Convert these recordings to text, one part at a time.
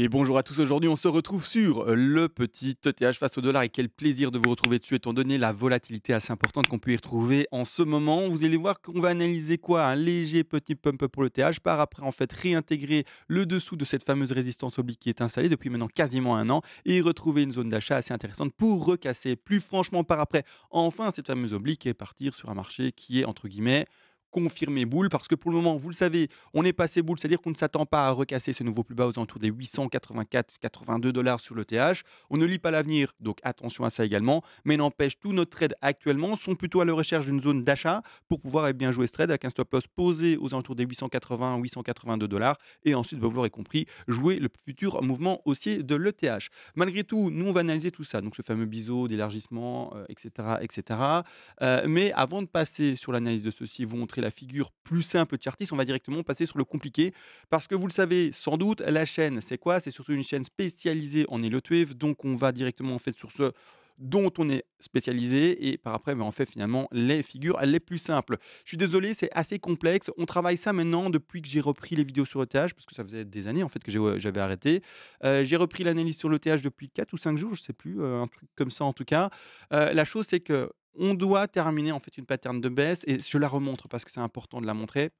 Et bonjour à tous, aujourd'hui on se retrouve sur euh, le petit ETH face au dollar et quel plaisir de vous retrouver dessus étant donné la volatilité assez importante qu'on peut y retrouver en ce moment. Vous allez voir qu'on va analyser quoi Un léger petit pump pour le e TH par après en fait réintégrer le dessous de cette fameuse résistance oblique qui est installée depuis maintenant quasiment un an et retrouver une zone d'achat assez intéressante pour recasser plus franchement par après enfin cette fameuse oblique et partir sur un marché qui est entre guillemets confirmer boule parce que pour le moment, vous le savez, on est passé boule, c'est-à-dire qu'on ne s'attend pas à recasser ce nouveau plus bas aux alentours des 884-82 dollars sur l'ETH. TH. On ne lit pas l'avenir, donc attention à ça également. Mais n'empêche, tous nos trades actuellement sont plutôt à la recherche d'une zone d'achat pour pouvoir eh bien jouer ce trade avec un stop loss posé aux alentours des 880-882 dollars et ensuite, bah, vous l'aurez compris, jouer le futur mouvement haussier de l'ETH. Malgré tout, nous on va analyser tout ça, donc ce fameux biseau d'élargissement, etc., euh, etc. Euh, mais avant de passer sur l'analyse de ceci, vous montrez la figure plus simple de Chartis, on va directement passer sur le compliqué. Parce que vous le savez sans doute, la chaîne, c'est quoi C'est surtout une chaîne spécialisée en Elotuev. Donc on va directement en fait sur ce dont on est spécialisé et par après mais ben, on fait finalement les figures les plus simples. Je suis désolé, c'est assez complexe. On travaille ça maintenant depuis que j'ai repris les vidéos sur ETH parce que ça faisait des années en fait que j'avais arrêté. Euh, j'ai repris l'analyse sur l'ETH depuis 4 ou 5 jours, je sais plus, euh, un truc comme ça en tout cas. Euh, la chose c'est que on doit terminer en fait une pattern de baisse et je la remontre parce que c'est important de la montrer.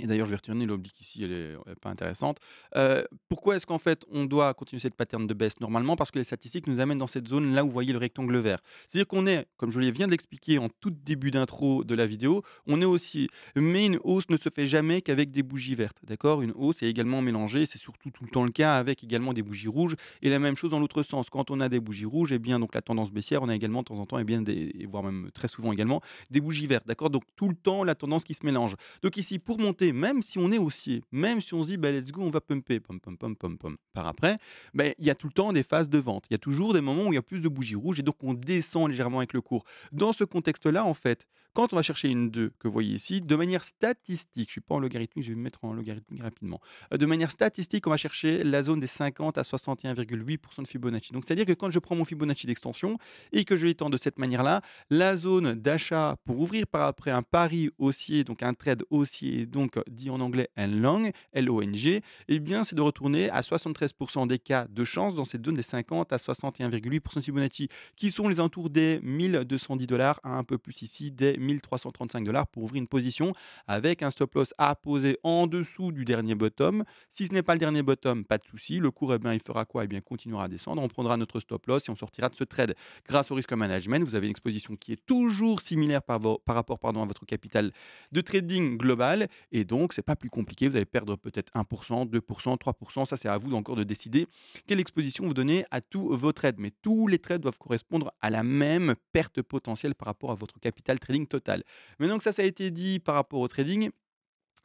Et d'ailleurs, je vais retourner l'oblique ici, elle n'est pas intéressante. Euh, pourquoi est-ce qu'en fait, on doit continuer cette pattern de baisse Normalement, parce que les statistiques nous amènent dans cette zone là où vous voyez le rectangle vert. C'est-à-dire qu'on est, comme je viens de l'expliquer en tout début d'intro de la vidéo, on est aussi. Mais une hausse ne se fait jamais qu'avec des bougies vertes. D'accord Une hausse est également mélangée, c'est surtout tout le temps le cas, avec également des bougies rouges. Et la même chose dans l'autre sens. Quand on a des bougies rouges, et eh bien, donc la tendance baissière, on a également de temps en temps, et eh bien, des, voire même très souvent également, des bougies vertes. D'accord Donc tout le temps, la tendance qui se mélange. Donc ici, pour monter, même si on est haussier, même si on se dit, bah, let's go, on va pumper, pom, pom, pom, pom, pom, par après, bah, il y a tout le temps des phases de vente. Il y a toujours des moments où il y a plus de bougies rouges et donc on descend légèrement avec le cours. Dans ce contexte-là, en fait, quand on va chercher une 2, que vous voyez ici, de manière statistique, je ne suis pas en logarithmique, je vais me mettre en logarithmique rapidement, euh, de manière statistique, on va chercher la zone des 50 à 61,8% de Fibonacci. Donc c'est-à-dire que quand je prends mon Fibonacci d'extension et que je l'étends de cette manière-là, la zone d'achat pour ouvrir par après un pari haussier, donc un trade haussier, donc dit en anglais long, L-O-N-G, eh bien, c'est de retourner à 73% des cas de chance dans cette zone des 50 à 61,8% de Fibonacci, qui sont les entours des 1210 dollars à un peu plus ici, des 1335 dollars pour ouvrir une position avec un stop loss à poser en dessous du dernier bottom. Si ce n'est pas le dernier bottom, pas de souci. Le cours, eh bien, il fera quoi Eh bien, continuera à descendre. On prendra notre stop loss et on sortira de ce trade. Grâce au risque management, vous avez une exposition qui est toujours similaire par, par rapport pardon, à votre capital de trading global et et donc, n'est pas plus compliqué. Vous allez perdre peut-être 1%, 2%, 3%. Ça, c'est à vous encore de décider quelle exposition vous donnez à tous vos trades. Mais tous les trades doivent correspondre à la même perte potentielle par rapport à votre capital trading total. Maintenant que ça, ça a été dit par rapport au trading,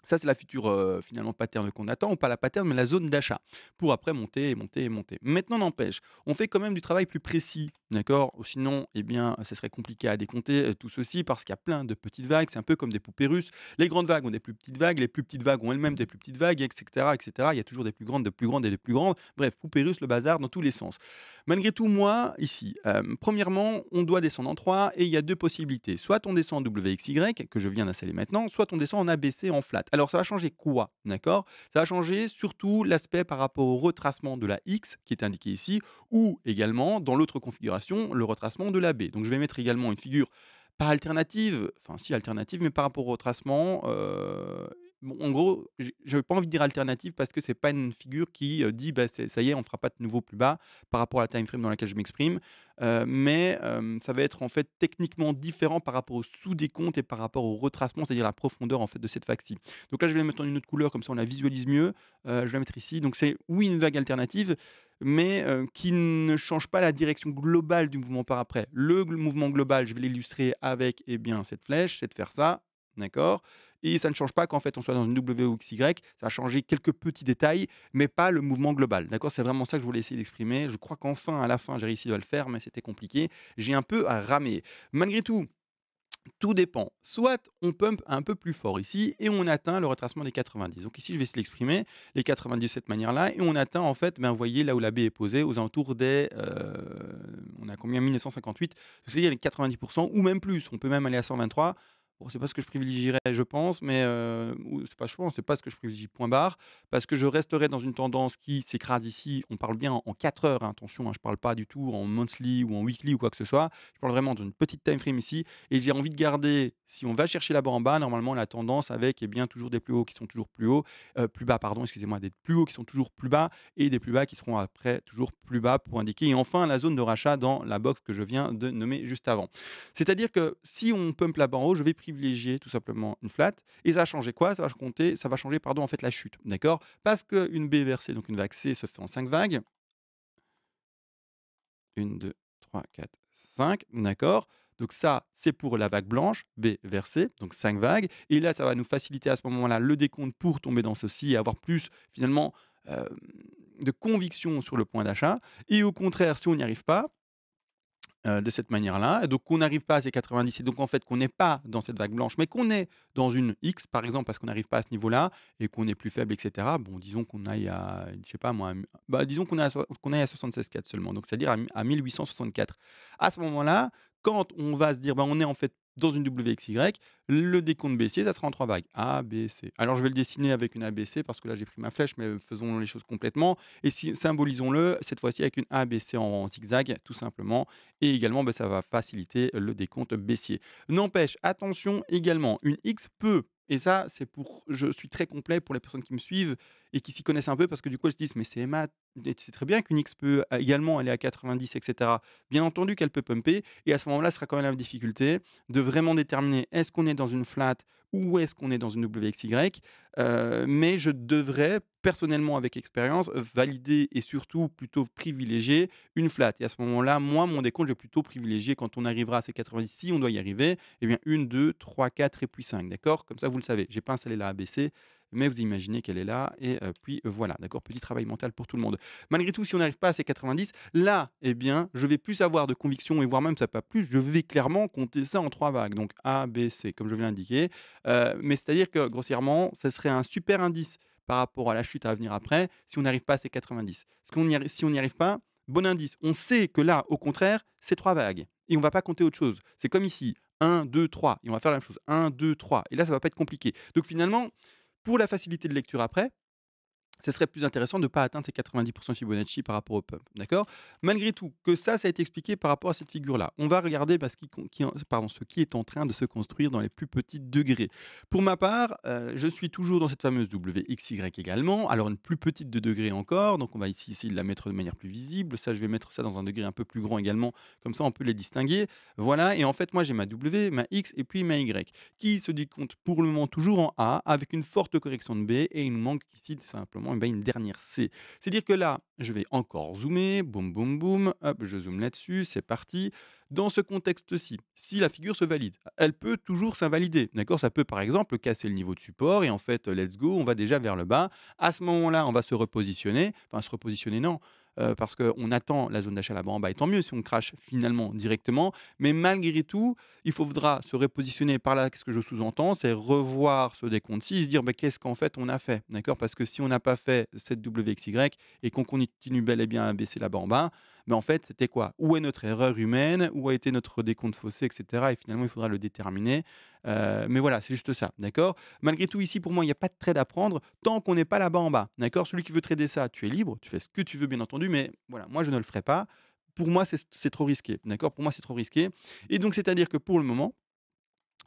ça, c'est la future euh, finalement pattern qu'on attend, ou pas la pattern, mais la zone d'achat, pour après monter et monter et monter. Maintenant, n'empêche, on fait quand même du travail plus précis, d'accord Sinon, eh bien, ça serait compliqué à décompter euh, tout ceci, parce qu'il y a plein de petites vagues, c'est un peu comme des poupées russes. Les grandes vagues ont des plus petites vagues, les plus petites vagues ont elles-mêmes des plus petites vagues, etc., etc. Il y a toujours des plus grandes, des plus grandes et des plus grandes. Bref, poupées russes, le bazar dans tous les sens. Malgré tout, moi, ici, euh, premièrement, on doit descendre en 3, et il y a deux possibilités. Soit on descend en WXY, que je viens d'installer maintenant, soit on descend en ABC, en flat. Alors ça va changer quoi D'accord Ça va changer surtout l'aspect par rapport au retracement de la X qui est indiqué ici ou également dans l'autre configuration le retracement de la B. Donc je vais mettre également une figure par alternative, enfin si alternative, mais par rapport au retracement, euh, en gros, je n'avais pas envie de dire alternative parce que c'est pas une figure qui euh, dit bah, ça y est, on ne fera pas de nouveau plus bas par rapport à la time frame dans laquelle je m'exprime. Euh, mais ça va être en fait techniquement différent par rapport au sous décompte et par rapport au retracement, c'est-à-dire la profondeur en fait de cette vague ci Donc là, je vais la mettre en une autre couleur comme ça on la visualise mieux. Euh, je vais la mettre ici. Donc c'est oui une vague alternative mais qui ne change pas la direction globale du mouvement par après. Le mouvement global, je vais l'illustrer avec eh bien, cette flèche, c'est de faire ça, d'accord et ça ne change pas qu'en fait on soit dans une W ou XY, ça a changé quelques petits détails, mais pas le mouvement global. D'accord C'est vraiment ça que je voulais essayer d'exprimer. Je crois qu'enfin, à la fin, j'ai réussi à le faire, mais c'était compliqué. J'ai un peu à ramer. Malgré tout, tout dépend. Soit on pump un peu plus fort ici et on atteint le retracement des 90. Donc ici, je vais se l'exprimer, les 90 de cette manière-là, et on atteint en fait, ben, vous voyez là où la B est posée, aux alentours des, euh, on a combien 1958, c'est-à-dire les 90% ou même plus. On peut même aller à 123. Bon, c'est pas ce que je privilégierais, je pense, mais euh, c'est pas je pense, c'est pas ce que je privilégie. Point barre, parce que je resterai dans une tendance qui s'écrase ici. On parle bien en, 4 heures, hein, attention, hein, je parle pas du tout en monthly ou en weekly ou quoi que ce soit. Je parle vraiment d'une petite time frame ici, et j'ai envie de garder. Si on va chercher là-bas en bas, normalement la tendance avec eh bien toujours des plus hauts qui sont toujours plus hauts, euh, plus bas, pardon, excusez-moi, des plus hauts qui sont toujours plus bas et des plus bas qui seront après toujours plus bas pour indiquer. Et enfin la zone de rachat dans la box que je viens de nommer juste avant. C'est-à-dire que si on pump là-bas en haut, je vais privilégier tout simplement une flat. Et ça a changé quoi Ça va compter, ça va changer pardon en fait la chute, d'accord Parce que une B versée, donc une vague C, se fait en cinq vagues. 1, 2, 3, 4, 5, d'accord donc ça, c'est pour la vague blanche, B versée, donc 5 vagues. Et là, ça va nous faciliter à ce moment-là le décompte pour tomber dans ceci et avoir plus finalement euh, de conviction sur le point d'achat. Et au contraire, si on n'y arrive pas, euh, de cette manière-là. Donc qu'on n'arrive pas à ces 90, donc en fait qu'on n'est pas dans cette vague blanche, mais qu'on est dans une X, par exemple, parce qu'on n'arrive pas à ce niveau-là et qu'on est plus faible, etc. Bon, disons qu'on aille à, je sais pas moi, bah, disons qu'on aille à 76,4 seulement, donc c'est-à-dire à, à 1864. À ce moment-là, quand on va se dire, bah, on est en fait dans une WXY, le décompte baissier, ça sera en trois vagues. A, B, C. Alors je vais le dessiner avec une ABC parce que là j'ai pris ma flèche, mais faisons les choses complètement. Et symbolisons-le cette fois-ci avec une ABC en zigzag, tout simplement. Et également, bah, ça va faciliter le décompte baissier. N'empêche, attention également, une X peut et ça, c'est pour. Je suis très complet pour les personnes qui me suivent et qui s'y connaissent un peu parce que du coup, ils se disent, mais c'est c'est très bien qu'une X peut également aller à 90, etc. Bien entendu qu'elle peut pumper, et à ce moment-là, ce sera quand même la difficulté de vraiment déterminer est-ce qu'on est dans une flat ou est-ce qu'on est dans une WXY, euh, mais je devrais personnellement avec expérience valider et surtout plutôt privilégier une flat. Et à ce moment-là, moi, mon décompte, je vais plutôt privilégier quand on arrivera à ces 90, si on doit y arriver, eh bien une deux trois 4 et puis 5, d'accord Comme ça, vous le savez, j'ai pas installé la ABC, mais vous imaginez qu'elle est là, et puis voilà, d'accord, petit travail mental pour tout le monde. Malgré tout, si on n'arrive pas à ces 90, là, eh bien, je vais plus avoir de conviction, et voire même ça pas plus, je vais clairement compter ça en trois vagues, donc A, B, C, comme je viens d'indiquer, mais c'est-à-dire que grossièrement, ça serait un super indice par rapport à la chute à venir après, si on n'arrive pas à ces 90. qu'on y, si on n'y arrive pas, bon indice, on sait que là, au contraire, c'est trois vagues. Et on va pas compter autre chose. C'est comme ici, 1, 2, 3. Et on va faire la même chose. 1, 2, 3. Et là, ça va pas être compliqué. Donc finalement, pour la facilité de lecture après, ce serait plus intéressant de ne pas atteindre ces 90% Fibonacci par rapport au pump. D'accord Malgré tout, que ça, ça a été expliqué par rapport à cette figure-là. On va regarder ce, qui, ce qui est en train de se construire dans les plus petits degrés. Pour ma part, euh, je suis toujours dans cette fameuse WXY également, alors une plus petite de degrés encore, donc on va ici essayer de la mettre de manière plus visible. Ça, je vais mettre ça dans un degré un peu plus grand également, comme ça on peut les distinguer. Voilà, et en fait, moi j'ai ma W, ma X et puis ma Y, qui se compte pour le moment toujours en A, avec une forte correction de B, et il nous manque ici simplement eh ben, une dernière C. C'est-à-dire que là, je vais encore zoomer, boum, boum, boum, hop, je zoome là-dessus, c'est parti. Dans ce contexte-ci, si la figure se valide, elle peut toujours s'invalider. D'accord Ça peut par exemple casser le niveau de support et en fait, let's go, on va déjà vers le bas. À ce moment-là, on va se repositionner. Enfin, se repositionner, non. Euh, parce qu'on attend la zone d'achat là-bas en bas. Et tant mieux si on crache finalement directement. Mais malgré tout, il faudra se repositionner par là. Qu'est-ce que je sous-entends C'est revoir ce décompte-ci se dire bah, qu'est-ce qu'en fait on a fait. D'accord Parce que si on n'a pas fait cette WXY et qu'on continue bel et bien à baisser là-bas en bas, mais bah, en fait, c'était quoi Où est notre erreur humaine Où a été notre décompte faussé, etc. Et finalement, il faudra le déterminer. Euh, mais voilà, c'est juste ça, d'accord Malgré tout, ici, pour moi, il n'y a pas de trade à prendre tant qu'on n'est pas là-bas en bas, d'accord Celui qui veut trader ça, tu es libre, tu fais ce que tu veux, bien entendu, mais voilà, moi, je ne le ferai pas. Pour moi, c'est trop risqué, d'accord Pour moi, c'est trop risqué. Et donc, c'est-à-dire que pour le moment,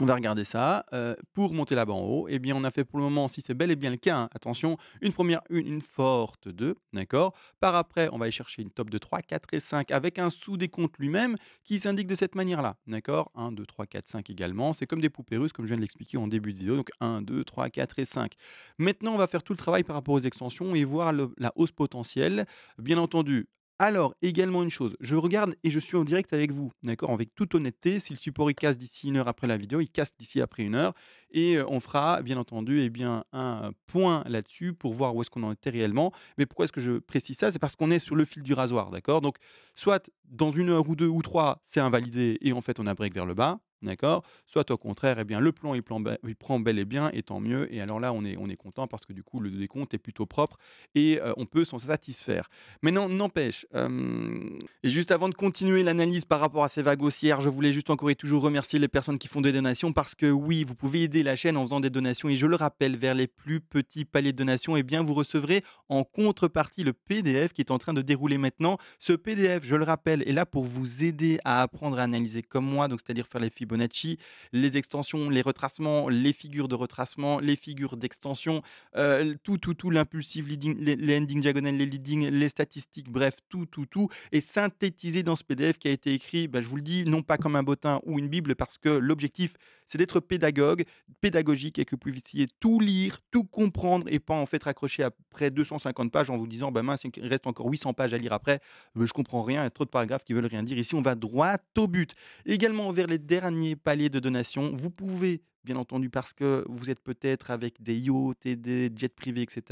on va regarder ça. Euh, pour monter là-bas en haut, eh bien, on a fait pour le moment, si c'est bel et bien le cas, hein, attention, une première une, forte 2, d'accord Par après, on va aller chercher une top de 3, 4 et 5 avec un sous-décompte lui-même qui s'indique de cette manière-là, d'accord 1, 2, 3, 4, 5 également. C'est comme des poupées russes, comme je viens de l'expliquer en début de vidéo. Donc 1, 2, 3, 4 et 5. Maintenant, on va faire tout le travail par rapport aux extensions et voir la hausse potentielle. Bien entendu, alors, également une chose, je regarde et je suis en direct avec vous, d'accord Avec toute honnêteté, si le support casse d'ici une heure après la vidéo, il casse d'ici après une heure, et on fera bien entendu eh bien, un point là-dessus pour voir où est-ce qu'on en était réellement. Mais pourquoi est-ce que je précise ça C'est parce qu'on est sur le fil du rasoir, d'accord Donc, soit dans une heure ou deux ou trois, c'est invalidé et en fait on a break vers le bas, D'accord Soit au contraire, eh bien, le plan il, plan, il, prend bel et bien, et tant mieux. Et alors là, on est, on est content parce que du coup, le décompte est plutôt propre et euh, on peut s'en satisfaire. Mais non, n'empêche, et juste avant de continuer l'analyse par rapport à ces vagues haussières, je voulais juste encore et toujours remercier les personnes qui font des donations parce que oui, vous pouvez aider la chaîne en faisant des donations. Et je le rappelle, vers les plus petits paliers de donations, et eh bien, vous recevrez en contrepartie le PDF qui est en train de dérouler maintenant. Ce PDF, je le rappelle, est là pour vous aider à apprendre à analyser comme moi, donc c'est-à-dire faire les fibres Bonacci, les extensions, les retracements, les figures de retracement, les figures d'extension, euh, tout, tout, tout, l'impulsive, les, les endings diagonales, les leading, les statistiques, bref, tout, tout, tout, et synthétisé dans ce PDF qui a été écrit, bah, je vous le dis, non pas comme un bottin ou une Bible, parce que l'objectif, c'est d'être pédagogue, pédagogique, et que vous puissiez tout lire, tout comprendre, et pas en fait raccrocher après 250 pages en vous disant, bah mince, il reste encore 800 pages à lire après, je comprends rien, il y a trop de paragraphes qui veulent rien dire. Ici, on va droit au but. Également vers les derniers palier de donation. Vous pouvez bien entendu parce que vous êtes peut-être avec des yachts et des jets privés, etc.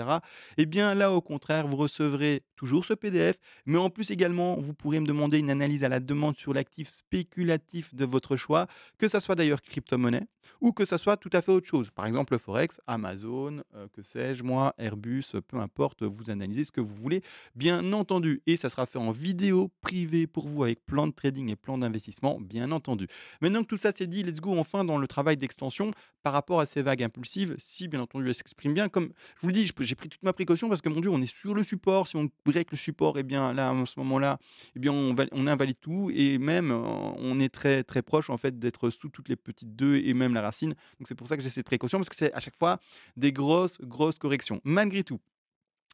Et eh bien là, au contraire, vous recevrez toujours ce PDF, mais en plus également, vous pourrez me demander une analyse à la demande sur l'actif spéculatif de votre choix, que ce soit d'ailleurs crypto-monnaie ou que ce soit tout à fait autre chose. Par exemple, Forex, Amazon, euh, que sais-je, moi, Airbus, peu importe, vous analysez ce que vous voulez, bien entendu. Et ça sera fait en vidéo privée pour vous avec plan de trading et plan d'investissement, bien entendu. Maintenant que tout ça c'est dit, let's go enfin dans le travail d'extension par rapport à ces vagues impulsives, si bien entendu elles s'expriment bien. Comme je vous le dis, j'ai pris toute ma précaution parce que mon Dieu, on est sur le support. Si on break le support, et eh bien là, en ce moment-là, eh bien on, on invalide tout et même euh, on est très très proche en fait d'être sous toutes les petites deux et même la racine. Donc c'est pour ça que j'ai cette précaution parce que c'est à chaque fois des grosses grosses corrections. Malgré tout,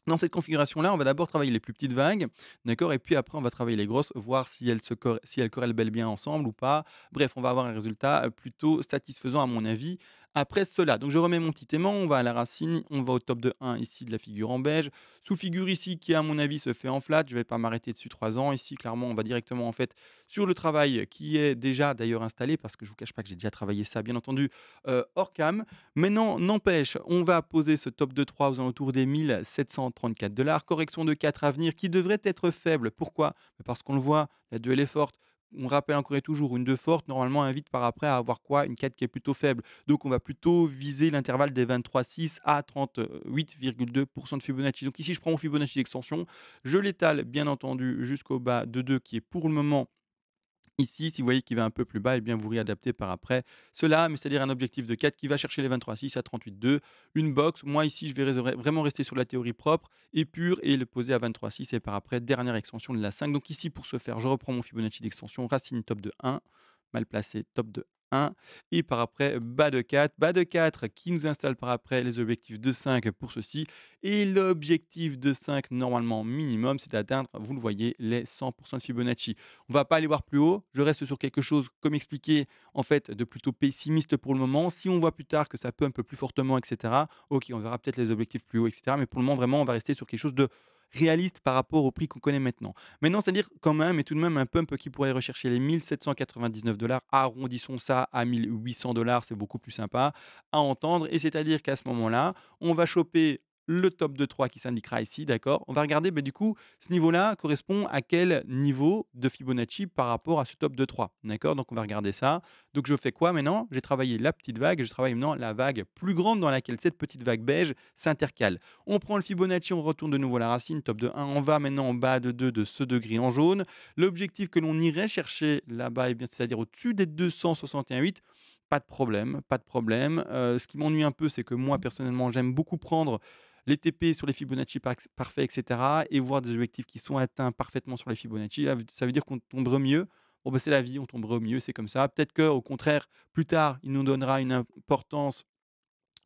dans cette configuration-là, on va d'abord travailler les plus petites vagues, d'accord Et puis après, on va travailler les grosses, voir si elles, se si elles corrèlent bel bien ensemble ou pas. Bref, on va avoir un résultat euh, plutôt satisfaisant, à mon avis, après cela. Donc je remets mon petit aimant, on va à la racine, on va au top de 1 ici de la figure en beige. Sous-figure ici qui à mon avis se fait en flat, je ne vais pas m'arrêter dessus 3 ans. Ici clairement on va directement en fait sur le travail qui est déjà d'ailleurs installé parce que je ne vous cache pas que j'ai déjà travaillé ça bien entendu euh, hors cam. Maintenant n'empêche, on va poser ce top de 3 aux alentours des 1734 dollars. Correction de 4 à venir qui devrait être faible. Pourquoi Parce qu'on le voit, la duel est forte on rappelle encore et toujours, une 2 forte, normalement, invite par après à avoir quoi Une 4 qui est plutôt faible. Donc, on va plutôt viser l'intervalle des 23,6 à 38,2% de Fibonacci. Donc, ici, je prends mon Fibonacci d'extension, je l'étale, bien entendu, jusqu'au bas de 2, qui est pour le moment Ici, si vous voyez qu'il va un peu plus bas, et eh bien vous réadaptez par après cela, mais c'est-à-dire un objectif de 4 qui va chercher les 23,6 à 38,2, une box. Moi, ici, je vais vraiment rester sur la théorie propre et pure et le poser à 23,6 et par après, dernière extension de la 5. Donc ici, pour ce faire, je reprends mon Fibonacci d'extension, racine top de 1 mal placé, top de 1. Et par après, bas de 4. Bas de 4 qui nous installe par après les objectifs de 5 pour ceci. Et l'objectif de 5, normalement minimum, c'est d'atteindre, vous le voyez, les 100% de Fibonacci. On va pas aller voir plus haut. Je reste sur quelque chose, comme expliqué, en fait, de plutôt pessimiste pour le moment. Si on voit plus tard que ça peut un peu plus fortement, etc., ok, on verra peut-être les objectifs plus haut, etc. Mais pour le moment, vraiment, on va rester sur quelque chose de réaliste par rapport au prix qu'on connaît maintenant. Maintenant, c'est-à-dire quand même, et tout de même, un pump qui pourrait rechercher les 1799 dollars, arrondissons ça à 1800 dollars, c'est beaucoup plus sympa à entendre. Et c'est-à-dire qu'à ce moment-là, on va choper le top de 3 qui s'indiquera ici, d'accord On va regarder, mais du coup, ce niveau-là correspond à quel niveau de Fibonacci par rapport à ce top de 3, d'accord Donc, on va regarder ça. Donc, je fais quoi maintenant J'ai travaillé la petite vague, je travaille maintenant la vague plus grande dans laquelle cette petite vague beige s'intercale. On prend le Fibonacci, on retourne de nouveau la racine, top de 1, on va maintenant en bas de 2 de ce degré en jaune. L'objectif que l'on irait chercher là-bas, eh bien, c'est-à-dire au-dessus des 261,8, pas de problème, pas de problème. Euh, ce qui m'ennuie un peu, c'est que moi, personnellement, j'aime beaucoup prendre les TP sur les Fibonacci parfaits, etc., et voir des objectifs qui sont atteints parfaitement sur les Fibonacci, là, ça veut dire qu'on tomberait mieux. On ben, bah, c'est la vie, on tomberait mieux, c'est comme ça. Peut-être qu'au contraire, plus tard, il nous donnera une importance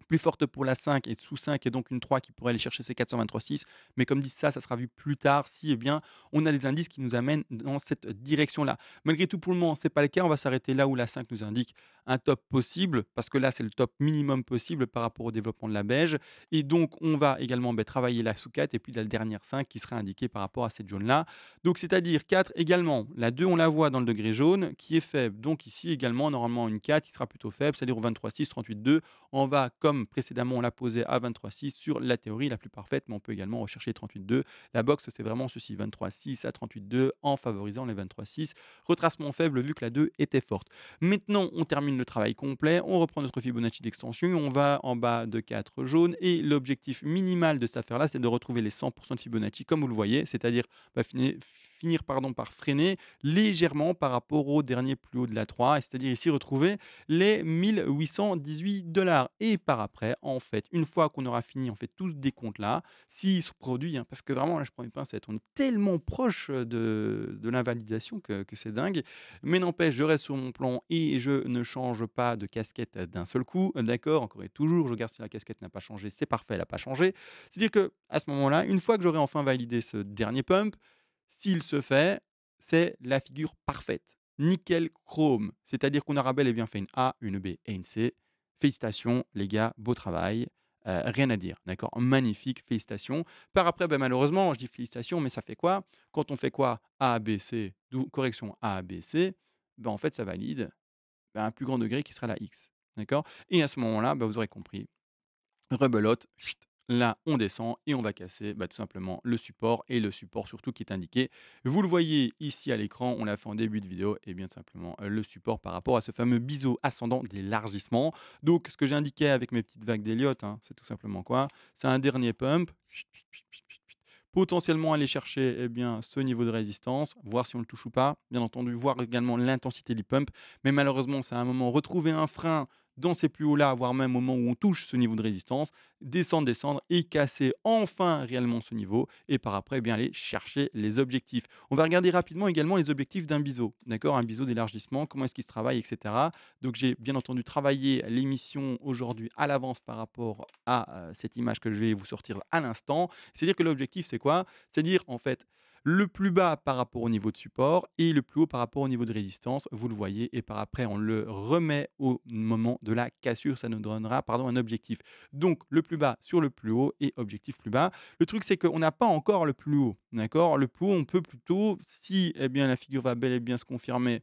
plus forte pour la 5 et sous 5 et donc une 3 qui pourrait aller chercher ses 423,6. Mais comme dit ça, ça sera vu plus tard si et eh bien on a des indices qui nous amènent dans cette direction-là. Malgré tout, pour le moment, ce n'est pas le cas. On va s'arrêter là où la 5 nous indique un top possible, parce que là, c'est le top minimum possible par rapport au développement de la beige. Et donc, on va également bah, travailler la sous-4 et puis la dernière 5 qui sera indiquée par rapport à cette jaune-là. Donc, c'est-à-dire 4 également. La 2, on la voit dans le degré jaune qui est faible. Donc, ici également, normalement, une 4 qui sera plutôt faible, c'est-à-dire au 23,6, 38,2. On va, comme précédemment, on l'a posé à 23,6 sur la théorie la plus parfaite, mais on peut également rechercher 38,2. La boxe, c'est vraiment ceci 23,6 à 38,2 en favorisant les 23,6. Retracement faible vu que la 2 était forte. Maintenant, on termine le travail complet, on reprend notre Fibonacci d'extension, on va en bas de 4 jaunes et l'objectif minimal de cette affaire-là, c'est de retrouver les 100% de Fibonacci, comme vous le voyez, c'est-à-dire bah, finir finir pardon, par freiner légèrement par rapport au dernier plus haut de la 3, c'est-à-dire ici retrouver les 1818 dollars. Et par après, en fait, une fois qu'on aura fini en fait tous des comptes là, s'ils se produit, hein, parce que vraiment là je prends une pincette, on est tellement proche de, de l'invalidation que, que c'est dingue, mais n'empêche, je reste sur mon plan et je ne change pas de casquette d'un seul coup, d'accord, encore et toujours, je regarde si la casquette n'a pas changé, c'est parfait, elle n'a pas changé. C'est-à-dire que à ce moment-là, une fois que j'aurai enfin validé ce dernier pump, s'il se fait, c'est la figure parfaite. Nickel chrome, c'est-à-dire qu'on aura bel et eh bien fait une A, une B et une C. Félicitations les gars, beau travail. Euh, rien à dire, d'accord Magnifique, félicitations. Par après, ben, malheureusement, je dis félicitations, mais ça fait quoi Quand on fait quoi A, B, C, d'où correction A, B, C, ben, en fait, ça valide ben, un plus grand degré qui sera la X, d'accord Et à ce moment-là, ben, vous aurez compris, rebelote, Là, on descend et on va casser bah, tout simplement le support et le support surtout qui est indiqué. Vous le voyez ici à l'écran, on l'a fait en début de vidéo, et eh bien tout simplement euh, le support par rapport à ce fameux biseau ascendant d'élargissement. Donc, ce que j'ai indiqué avec mes petites vagues d'Eliott, hein, c'est tout simplement quoi C'est un dernier pump potentiellement aller chercher eh bien, ce niveau de résistance, voir si on le touche ou pas, bien entendu, voir également l'intensité du pump. Mais malheureusement, c'est à un moment retrouver un frein dans ces plus hauts-là, voire même au moment où on touche ce niveau de résistance, descendre, descendre et casser enfin réellement ce niveau et par après eh bien aller chercher les objectifs. On va regarder rapidement également les objectifs d'un biseau, d'accord Un biseau d'élargissement, comment est-ce qu'il se travaille, etc. Donc j'ai bien entendu travaillé l'émission aujourd'hui à l'avance par rapport à euh, cette image que je vais vous sortir à l'instant. C'est-à-dire que l'objectif c'est quoi C'est à dire en fait le plus bas par rapport au niveau de support et le plus haut par rapport au niveau de résistance, vous le voyez, et par après on le remet au moment de la cassure, ça nous donnera pardon, un objectif. Donc le plus bas sur le plus haut et objectif plus bas. Le truc c'est qu'on n'a pas encore le plus haut, d'accord Le plus haut on peut plutôt, si eh bien, la figure va bel et bien se confirmer,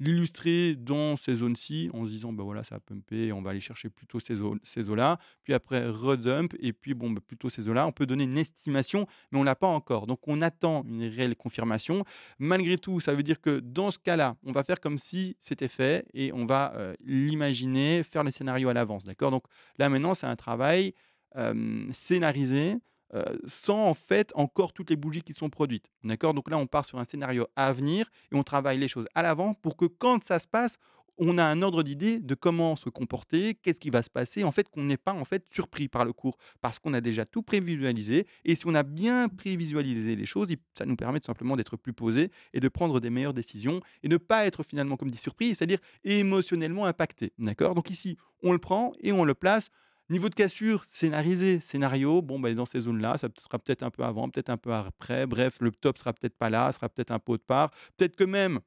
l'illustrer dans ces zones-ci en se disant bah voilà ça a pumpé, on va aller chercher plutôt ces eaux-là, puis après redump et puis bon bah, plutôt ces eaux-là. On peut donner une estimation, mais on l'a pas encore. Donc on attend une réelle confirmation. Malgré tout, ça veut dire que dans ce cas-là, on va faire comme si c'était fait et on va euh, l'imaginer, faire le scénario à l'avance, d'accord Donc là maintenant c'est un travail euh, scénarisé euh, sans en fait encore toutes les bougies qui sont produites. D'accord Donc là, on part sur un scénario à venir et on travaille les choses à l'avant pour que quand ça se passe, on a un ordre d'idée de comment se comporter, qu'est-ce qui va se passer, en fait qu'on n'est pas en fait surpris par le cours parce qu'on a déjà tout prévisualisé et si on a bien prévisualisé les choses, ça nous permet tout simplement d'être plus posé et de prendre des meilleures décisions et ne pas être finalement comme dit surpris, c'est-à-dire émotionnellement impacté, d'accord Donc ici, on le prend et on le place Niveau de cassure, scénarisé, scénario, bon, ben, dans ces zones-là, ça sera peut-être un peu avant, peut-être un peu après. Bref, le top sera peut-être pas là, sera peut-être un peu de part. Peut-être que même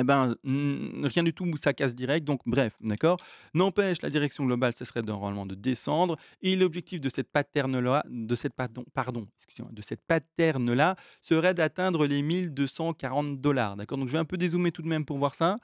eh ben, rien du tout, ça casse direct. Donc, bref, d'accord N'empêche, la direction globale ce serait normalement de descendre. Et l'objectif de cette pattern-là, de cette, pardon, pardon, de cette pattern-là, serait d'atteindre les 1240 dollars, d'accord Donc, je vais un peu dézoomer tout de même pour voir ça.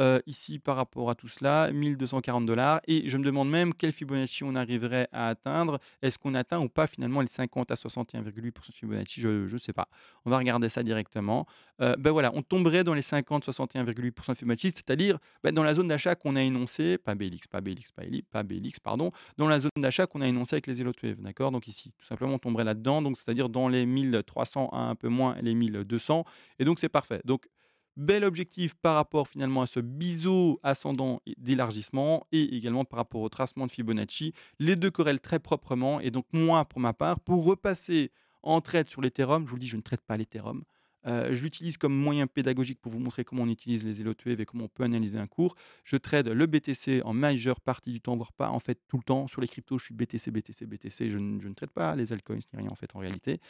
Euh, ici, par rapport à tout cela, 1240 dollars. Et je me demande même quel Fibonacci on arriverait à atteindre. Est-ce qu'on atteint ou pas finalement les 50 à 61,8% de Fibonacci Je ne sais pas. On va regarder ça directement. Euh, ben voilà, on tomberait dans les 50, 61 1,8% de Fibonacci, c'est-à-dire bah, dans la zone d'achat qu'on a énoncé, pas BLX, pas BLX, pas BLX, pardon, dans la zone d'achat qu'on a énoncé avec les Elo Wave, d'accord Donc ici, tout simplement, on tomberait là-dedans, donc c'est-à-dire dans les 1300 à un peu moins les 1200, et donc c'est parfait. Donc bel objectif par rapport finalement à ce biseau ascendant d'élargissement et également par rapport au tracement de Fibonacci. Les deux corrèlent très proprement et donc moi pour ma part, pour repasser en traite sur l'Ethereum, je vous le dis, je ne traite pas l'Ethereum, euh, je l'utilise comme moyen pédagogique pour vous montrer comment on utilise les Wave et comment on peut analyser un cours. Je trade le BTC en majeure partie du temps, voire pas en fait tout le temps. Sur les cryptos, je suis BTC, BTC, BTC. Je, ne, trade pas les altcoins n'est rien en fait en réalité.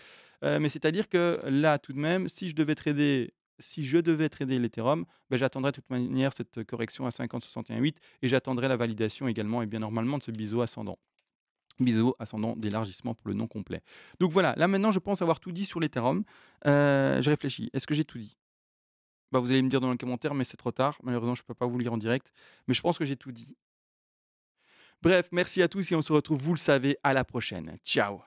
Euh, mais c'est-à-dire que là, tout de même, si je devais trader si je devais trader l'Ethereum, ben j'attendrais de toute manière cette correction à 50, 8 et j'attendrai la validation également et bien normalement de ce biseau ascendant son ascendant d'élargissement pour le nom complet. Donc voilà, là maintenant je pense avoir tout dit sur l'Ethereum. Euh, je réfléchis, est-ce que j'ai tout dit bah, Vous allez me dire dans les commentaires, mais c'est trop tard. Malheureusement, je ne peux pas vous lire en direct. Mais je pense que j'ai tout dit. Bref, merci à tous et on se retrouve, vous le savez, à la prochaine. Ciao